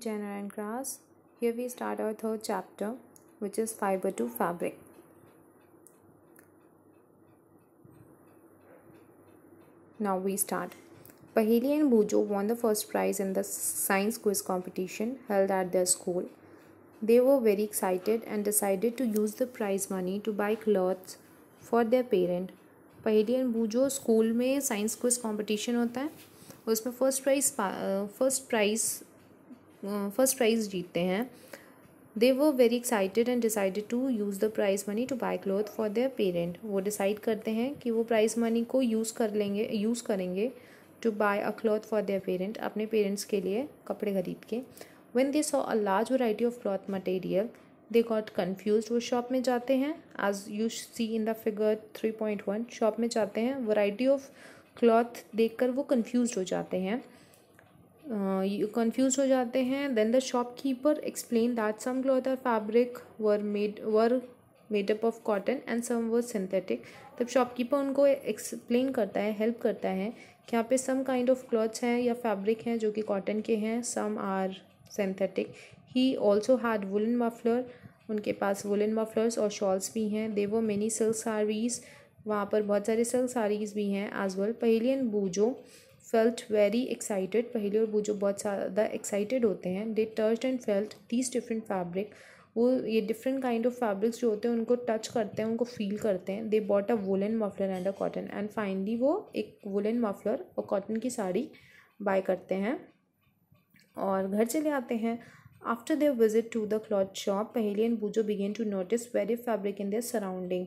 Jenner and Grass. Here we start our third chapter, which is fiber to fabric. Now we start. Paheli and Bujo won the first prize in the science quiz competition held at their school. They were very excited and decided to use the prize money to buy clothes for their parent. Paheli and Bujo school mein science quiz competition hota hai उसमें first prize first prize first prize जीतते हैं they वो very excited and decided to use the prize money to buy cloth for their parent वो decide करते हैं कि वो price money को यूज़ कर लेंगे यूज़ करेंगे to buy a cloth for their parent अपने पेरेंट्स के लिए कपड़े खरीद के when they saw a large variety of cloth material they got confuse वो शॉप में जाते हैं as you see in the figure three point one shop में जाते हैं वराइटी ऑफ क्लॉथ देख कर वो कन्फ्यूज हो जाते हैं कन्फ्यूज हो जाते हैं then the shopkeeper explain that some cloth are fabric were made were made up of cotton and some were synthetic तब शॉप कीपर उनको एक्सप्लेन करता है हेल्प करता है कि यहाँ पे सम काइंड ऑफ क्लॉथ्स हैं या फैब्रिक हैं जो कि कॉटन के हैं some are synthetic he also had woollen muffler उनके पास वुलन मफलर्स और शॉल्स भी हैं दे वो मेनी सिल्क साड़ीज़ वहाँ पर बहुत सारे सिल्क साड़ीज़ भी हैं एज वेल पहली बूजो फेल्ट वेरी एक्साइटेड पहले और वो जो बहुत ज़्यादा एक्साइटेड होते हैं दे टर्च and felt these different fabric वो ये डिफरेंट काइंड ऑफ फैब्रिक्स जो होते हैं उनको टच करते हैं उनको फील करते हैं they bought a woollen muffler and a cotton and finally वो एक वुलन मफलर और कॉटन की साड़ी बाय करते हैं और घर चले आते हैं after their visit to the cloth shop Paheli and Boojho began to notice very fabric in their surrounding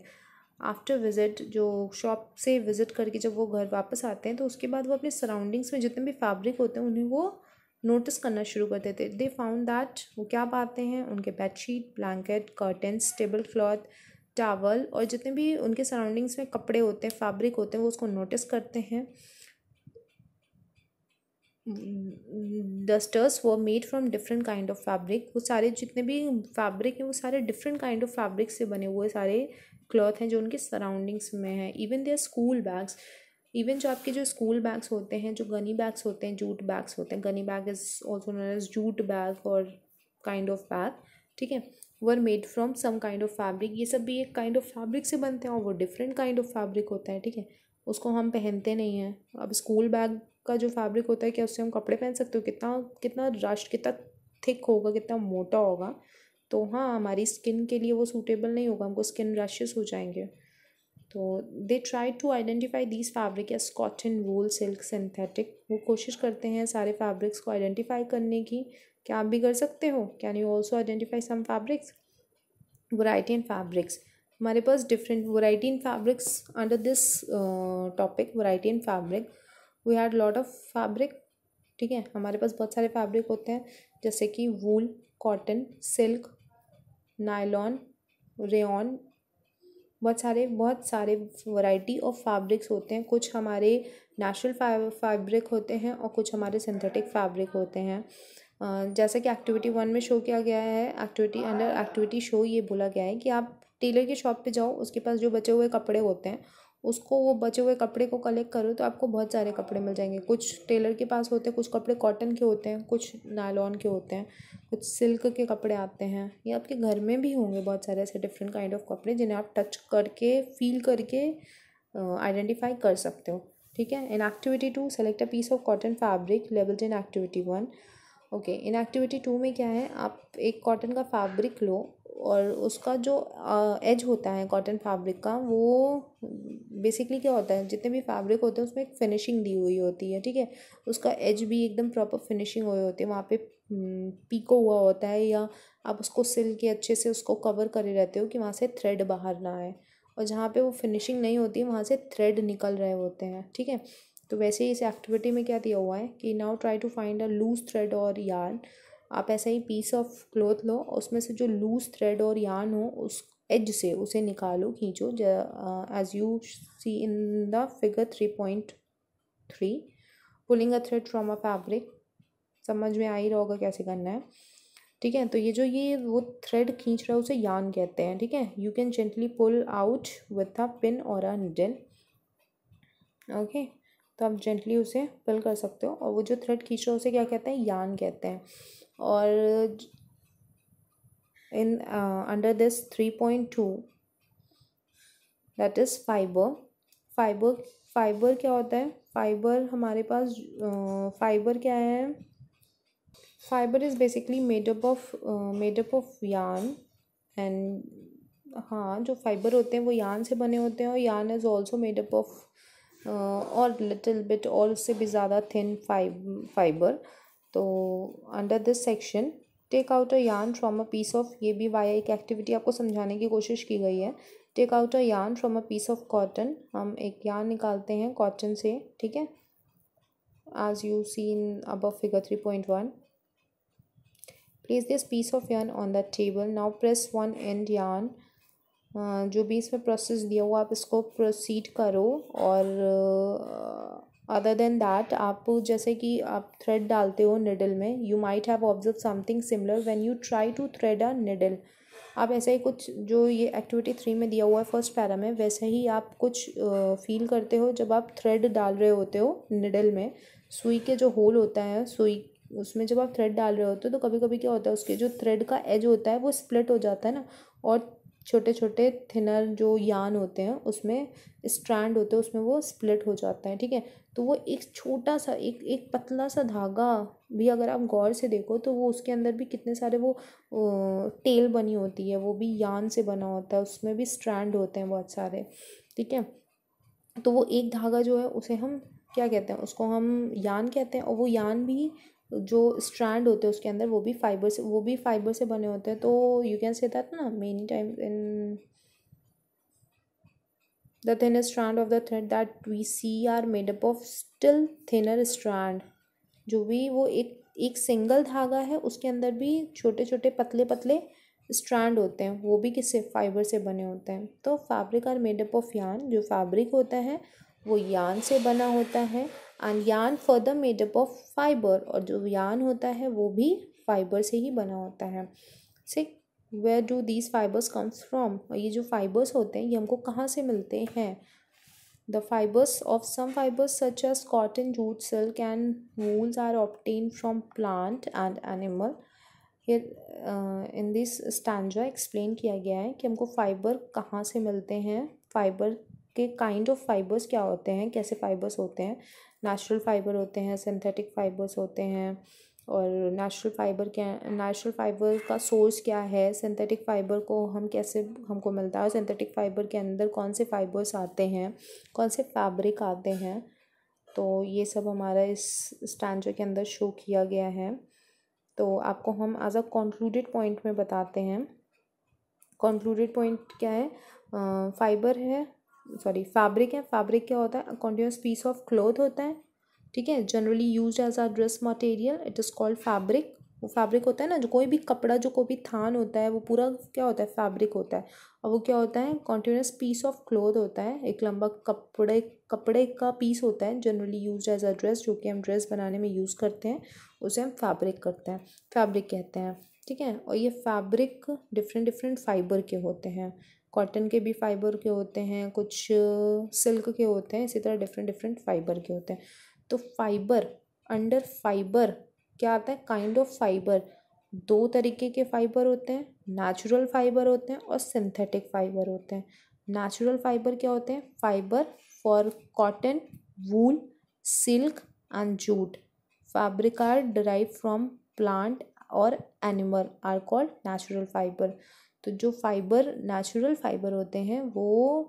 after visit जो शॉप से विज़िट करके जब वो घर वापस आते हैं तो उसके बाद वो अपने सराउंडिंग्स में जितने भी फैब्रिक होते हैं उन्हें वो नोटिस करना शुरू करते थे दे फाउंड दैट वो क्या पाते हैं उनके bedsheet blanket curtains table cloth towel और जितने भी उनके सराउंडिंग्स में कपड़े होते हैं फैब्रिक होते हैं वो उसको नोटिस करते हैं डस्टर्स वो made from different kind of fabric वो सारे जितने भी फैब्रिक हैं वो सारे डिफरेंट काइंड ऑफ फैब्रिक से बने हुए सारे क्लॉथ हैं जो उनके सराउंडिंग्स में है even their school bags even जो आपके जो स्कूल बैग्स होते हैं जो गनी बैग्स होते हैं जूट बैग्स होते हैं gunny bag is also known as jute bag और काइंड ऑफ बैग ठीक है वो are made from some kind of fabric ये सब भी एक काइंड ऑफ फैब्रिक से बनते हैं और वो डिफरेंट काइंड ऑफ फैब्रिक होता है ठीक है उसको हम पहनते नहीं हैं अब स्कूल बैग का जो फैब्रिक होता है क्या उससे हम कपड़े पहन सकते हो कितना कितना रश कितना थिक होगा कितना मोटा होगा तो हाँ हमारी स्किन के लिए वो सूटेबल नहीं होगा हमको स्किन रैशेस हो जाएंगे तो they try to identify these fabric या कॉटन वूल सिल्क सिंथेटिक वो कोशिश करते हैं सारे फैब्रिक्स को आइडेंटिफाई करने की क्या आप भी कर सकते हो can you also identify some fabrics variety in fabrics हमारे पास different variety in fabrics under this topic variety in fabric we had lot of fabric ठीक है हमारे पास बहुत सारे फैब्रिक होते हैं जैसे कि wool cotton silk nylon rayon बहुत सारे बहुत सारे वैरायटी ऑफ फैब्रिक्स होते हैं कुछ हमारे नेचुरल फैब्रिक होते हैं और कुछ हमारे सिंथेटिक फैब्रिक होते हैं जैसा कि एक्टिविटी वन में शो किया गया है एक्टिविटी अंडर एक्टिविटी शो ये बोला गया है कि आप टेलर की शॉप पे जाओ उसके पास जो बचे हुए कपड़े होते हैं उसको वो बचे हुए कपड़े को कलेक्ट करो तो आपको बहुत सारे कपड़े मिल जाएंगे कुछ टेलर के पास होते हैं कुछ कपड़े कॉटन के होते हैं कुछ नायलॉन के होते हैं कुछ सिल्क के कपड़े आते हैं ये आपके घर में भी होंगे बहुत सारे ऐसे डिफरेंट काइंड ऑफ कपड़े जिन्हें आप टच करके फील करके आइडेंटिफाई कर सकते हो ठीक है in activity two select a piece of cotton fabric labelled in activity one okay in activity two में क्या है आप एक कॉटन का फैब्रिक लो और उसका जो एज होता है कॉटन फैब्रिक का वो बेसिकली क्या होता है जितने भी फैब्रिक होते हैं उसमें एक फिनिशिंग दी हुई होती है ठीक है उसका एज भी एकदम प्रॉपर फिनिशिंग हुई होती है वहाँ पे पीको हम्म, हुआ होता है या आप उसको सिल के अच्छे से उसको कवर करे रहते हो कि वहाँ से थ्रेड बाहर ना आए और जहाँ पे वो फिनिशिंग नहीं होती वहाँ से थ्रेड निकल रहे होते हैं ठीक है तो वैसे ही इस एक्टिविटी में क्या दिया हुआ है कि now try to find a loose thread और यार्न आप ऐसा ही पीस ऑफ क्लोथ लो उसमें से जो लूज थ्रेड और यार्न हो उस एज से उसे निकालो खींचो as you see in the figure three point three pulling a thread from a fabric समझ में आ ही रहा होगा कैसे करना है ठीक है तो ये जो ये वो थ्रेड खींच रहा है उसे यान कहते हैं ठीक है you can gently pull out with a pin और अ निडल ओके तो आप जेंटली उसे पुल कर सकते हो और वो जो थ्रेड खींच रहा है उसे क्या कहते हैं यान कहते हैं और in uh, under this 3.2 that is fibre fibre fibre क्या होता है फाइबर हमारे पास फाइबर uh, क्या है fibre is basically made up of made up of yarn and हाँ जो फाइबर होते हैं वो यान से बने होते हैं और yarn is also made up of और लिटिल बिट और उससे भी ज़्यादा थिन फाइबर तो under this section take out a yarn from a piece of ये भी वाया एक एक्टिविटी आपको समझाने की कोशिश की गई है take out a yarn from a piece of cotton हम एक यान निकालते हैं कॉटन से ठीक है आज़ यू सीन अब figure three point one place this piece of yarn on the table now press one end yarn जो भी इसमें प्रोसेस दिया हुआ आप इसको प्रोसीड करो और uh, अदर देन दैट आप जैसे कि आप थ्रेड डालते हो निडल में you might have observe something similar when you try to thread a needle आप ऐसे ही कुछ जो ये एक्टिविटी थ्री में दिया हुआ है फर्स्ट पैरा में वैसे ही आप कुछ फील uh, करते हो जब आप थ्रेड डाल रहे होते हो निडल में सुई के जो होल होता है सुई उसमें जब आप थ्रेड डाल रहे होते हो तो कभी कभी क्या होता है उसके जो थ्रेड का एज होता है वो स्प्लिट हो जाता है ना और छोटे छोटे थिनर जो यान होते हैं उसमें स्ट्रैंड होते हैं उसमें वो स्प्लिट हो जाता है ठीक है तो वो एक छोटा सा एक एक पतला सा धागा भी अगर आप गौर से देखो तो वो उसके अंदर भी कितने सारे वो टेल बनी होती है वो भी यान से बना होता है उसमें भी स्ट्रैंड होते हैं बहुत सारे ठीक है तो वो एक धागा जो है उसे हम क्या कहते हैं उसको हम यान कहते हैं और वो यान भी जो स्ट्रैंड होते हैं उसके अंदर वो भी फाइबर से वो भी फाइबर से बने होते हैं तो यू कैन से दैट ना many time in the thinner strand of the thread that we see are made up of still thinner strand जो भी वो एक एक सिंगल धागा है उसके अंदर भी छोटे छोटे पतले पतले स्ट्रैंड होते हैं वो भी किससे फाइबर से बने होते हैं तो fabric are made up of yarn जो फैब्रिक होता है वो यान से बना होता है एंड यान फर्दर मेडअप ऑफ फाइबर और जो यान होता है वो भी फाइबर से ही बना होता है से where do these fibres comes from और ये जो फाइबर्स होते हैं ये हमको कहाँ से मिलते हैं the fibres of some fibres such as cotton jute silk and wools are obtain from plant and animal ये इन दिस स्टैंड एक्सप्लेन किया गया है कि हमको फाइबर कहाँ से मिलते हैं फाइबर के काइंड ऑफ फाइबर्स क्या होते हैं कैसे फाइबर्स होते हैं नेचुरल फाइबर होते हैं सिंथेटिक फाइबर्स होते हैं और नेचुरल फाइबर क्या नेचुरल फाइबर का सोर्स क्या है सिंथेटिक फाइबर को हम कैसे हमको मिलता है सिंथेटिक फाइबर के अंदर कौन से फाइबर्स आते हैं कौन से फैब्रिक आते हैं तो ये सब हमारा इस स्टैंडर्ड के अंदर शो किया गया है तो आपको हम एज अ कॉन्क्लूडेड पॉइंट में बताते हैं कॉन्क्लूडेड पॉइंट क्या है फाइबर है सॉरी फैब्रिक है फैब्रिक क्या होता है कॉन्टिन्यूस पीस ऑफ क्लोथ होता है ठीक है generally use as a dress material it is called fabric वो फैब्रिक होता है ना जो कोई भी कपड़ा जो कोई भी थान होता है वो पूरा क्या होता है फैब्रिक होता है और वो क्या होता है कॉन्टिन्यूस पीस ऑफ क्लोथ होता है एक लंबा कपड़े कपड़े का पीस होता है generally use as a dress जो कि हम ड्रेस बनाने में यूज़ करते हैं उसे हम फैब्रिक करते हैं फैब्रिक कहते हैं ठीक है और ये फैब्रिक डिफरेंट डिफरेंट फाइबर के होते हैं कॉटन के भी फाइबर के होते हैं कुछ सिल्क के होते हैं इसी तरह डिफरेंट डिफरेंट फाइबर के होते हैं तो फाइबर अंडर फाइबर क्या आता है काइंड ऑफ फाइबर दो तरीके के फाइबर होते हैं नेचुरल फाइबर होते हैं और सिंथेटिक फाइबर होते हैं नेचुरल फाइबर क्या होते हैं fibre for cotton wool silk and jute fabric are derive from plant और animal are called natural fibre तो जो फाइबर नेचुरल फाइबर होते हैं वो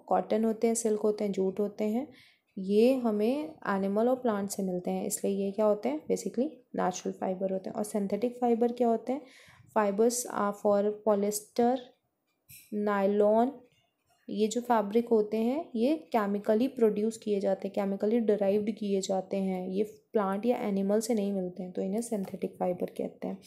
कॉटन होते हैं सिल्क होते हैं जूट होते हैं ये हमें एनिमल और प्लांट से मिलते हैं इसलिए ये क्या होते हैं बेसिकली नेचुरल फाइबर होते हैं और सिंथेटिक फाइबर क्या होते हैं फाइबर्स फॉर पॉलिस्टर नाइलॉन ये जो फैब्रिक होते हैं ये केमिकली प्रोड्यूस किए जाते हैं केमिकली डराइव्ड किए जाते हैं ये प्लांट या एनिमल से नहीं मिलते हैं तो इन्हें सिंथेटिक फाइबर कहते हैं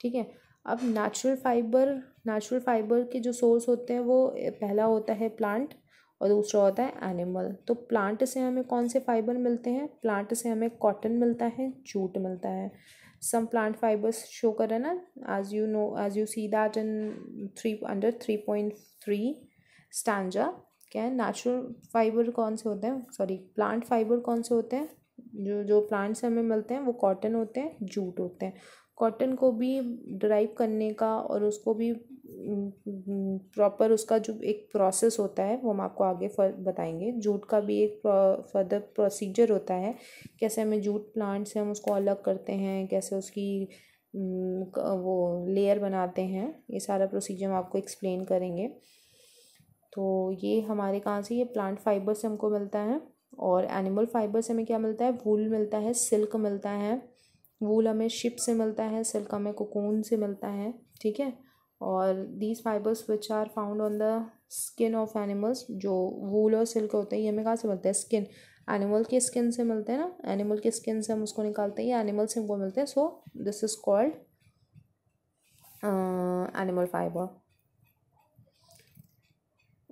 ठीक है अब नेचुरल फाइबर नेचुरल फाइबर के जो सोर्स होते हैं वो पहला होता है प्लांट और दूसरा होता है एनिमल तो प्लांट से हमें कौन से फाइबर मिलते हैं प्लांट से हमें कॉटन मिलता है जूट मिलता है सम प्लांट फाइबर्स शो कर रहे ना as you know as you see that in three under three point three standard क्या है नेचुरल फाइबर कौन से होते हैं सॉरी प्लांट फाइबर कौन से होते हैं जो जो प्लांट्स हमें मिलते हैं वो कॉटन होते हैं जूट होते हैं कॉटन को भी ड्राइव करने का और उसको भी प्रॉपर उसका जो एक प्रोसेस होता है वो हम आपको आगे फर बताएंगे जूट का भी एक फर्दर प्रोसीजर होता है कैसे हमें जूट प्लांट से हम उसको अलग करते हैं कैसे उसकी वो लेयर बनाते हैं ये सारा प्रोसीजर हम आपको एक्सप्लेन करेंगे तो ये हमारे कहाँ से ये प्लांट फाइबर से हमको मिलता है और एनिमल फाइबर से हमें क्या मिलता है वूल मिलता है सिल्क मिलता है वूल हमें शिप से मिलता है सिल्क हमें कोकून से मिलता है ठीक है और these fibres which are found on the skin of animals जो वूल और सिल्क होते हैं ये हमें कहाँ से मिलते हैं स्किन एनिमल के स्किन से मिलते हैं ना एनिमल के स्किन से हम उसको निकालते हैं या एनिमल से हमको मिलते हैं so this is called animal fibre